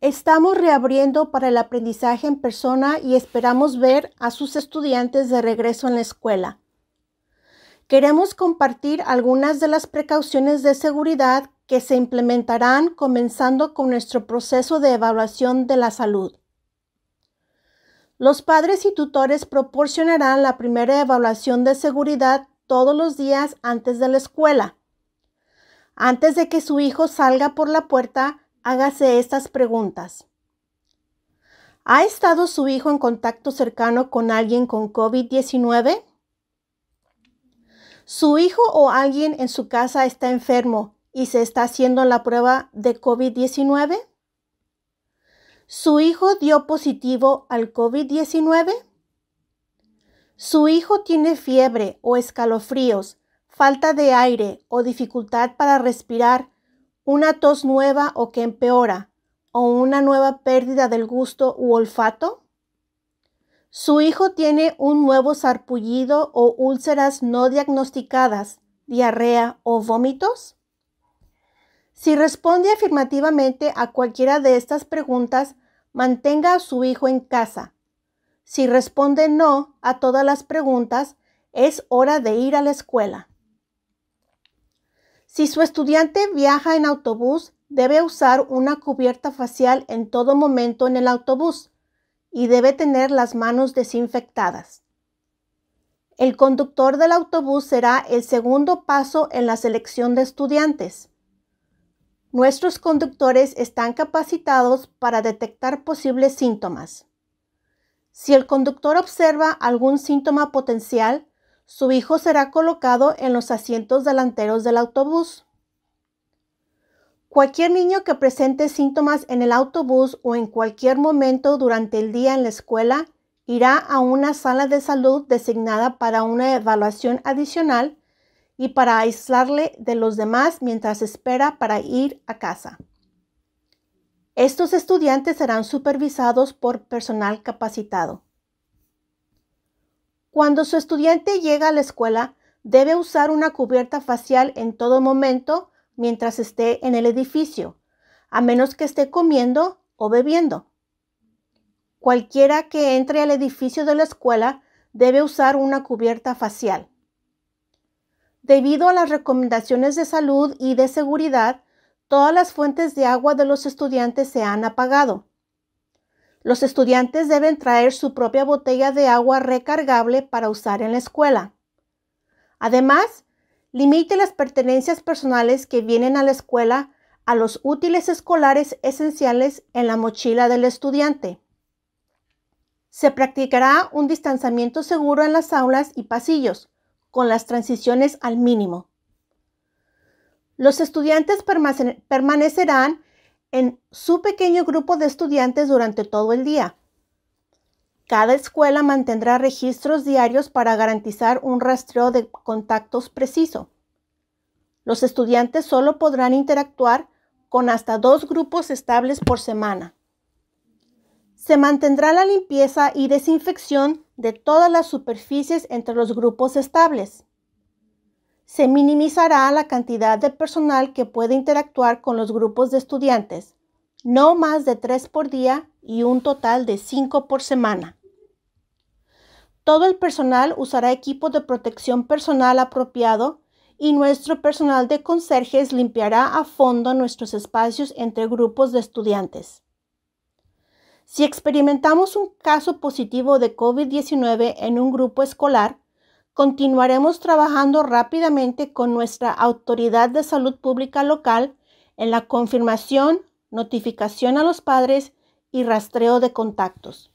Estamos reabriendo para el aprendizaje en persona y esperamos ver a sus estudiantes de regreso en la escuela. Queremos compartir algunas de las precauciones de seguridad que se implementarán comenzando con nuestro proceso de evaluación de la salud. Los padres y tutores proporcionarán la primera evaluación de seguridad todos los días antes de la escuela. Antes de que su hijo salga por la puerta, hágase estas preguntas. ¿Ha estado su hijo en contacto cercano con alguien con COVID-19? ¿Su hijo o alguien en su casa está enfermo y se está haciendo la prueba de COVID-19? ¿Su hijo dio positivo al COVID-19? ¿Su hijo tiene fiebre o escalofríos, falta de aire o dificultad para respirar una tos nueva o que empeora, o una nueva pérdida del gusto u olfato? Su hijo tiene un nuevo sarpullido o úlceras no diagnosticadas, diarrea o vómitos? Si responde afirmativamente a cualquiera de estas preguntas, mantenga a su hijo en casa. Si responde no a todas las preguntas, es hora de ir a la escuela. Si su estudiante viaja en autobús, debe usar una cubierta facial en todo momento en el autobús y debe tener las manos desinfectadas. El conductor del autobús será el segundo paso en la selección de estudiantes. Nuestros conductores están capacitados para detectar posibles síntomas. Si el conductor observa algún síntoma potencial, su hijo será colocado en los asientos delanteros del autobús. Cualquier niño que presente síntomas en el autobús o en cualquier momento durante el día en la escuela irá a una sala de salud designada para una evaluación adicional y para aislarle de los demás mientras espera para ir a casa. Estos estudiantes serán supervisados por personal capacitado. Cuando su estudiante llega a la escuela, debe usar una cubierta facial en todo momento mientras esté en el edificio, a menos que esté comiendo o bebiendo. Cualquiera que entre al edificio de la escuela debe usar una cubierta facial. Debido a las recomendaciones de salud y de seguridad, todas las fuentes de agua de los estudiantes se han apagado. Los estudiantes deben traer su propia botella de agua recargable para usar en la escuela. Además, limite las pertenencias personales que vienen a la escuela a los útiles escolares esenciales en la mochila del estudiante. Se practicará un distanciamiento seguro en las aulas y pasillos, con las transiciones al mínimo. Los estudiantes permanecerán en su pequeño grupo de estudiantes durante todo el día. Cada escuela mantendrá registros diarios para garantizar un rastreo de contactos preciso. Los estudiantes solo podrán interactuar con hasta dos grupos estables por semana. Se mantendrá la limpieza y desinfección de todas las superficies entre los grupos estables. Se minimizará la cantidad de personal que puede interactuar con los grupos de estudiantes, no más de tres por día y un total de cinco por semana. Todo el personal usará equipos de protección personal apropiado y nuestro personal de conserjes limpiará a fondo nuestros espacios entre grupos de estudiantes. Si experimentamos un caso positivo de COVID-19 en un grupo escolar, continuaremos trabajando rápidamente con nuestra Autoridad de Salud Pública local en la confirmación, notificación a los padres y rastreo de contactos.